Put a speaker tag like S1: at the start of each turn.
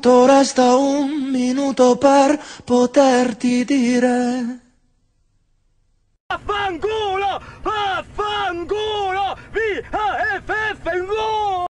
S1: quanto resta un minuto per poterti dire. Fanculo!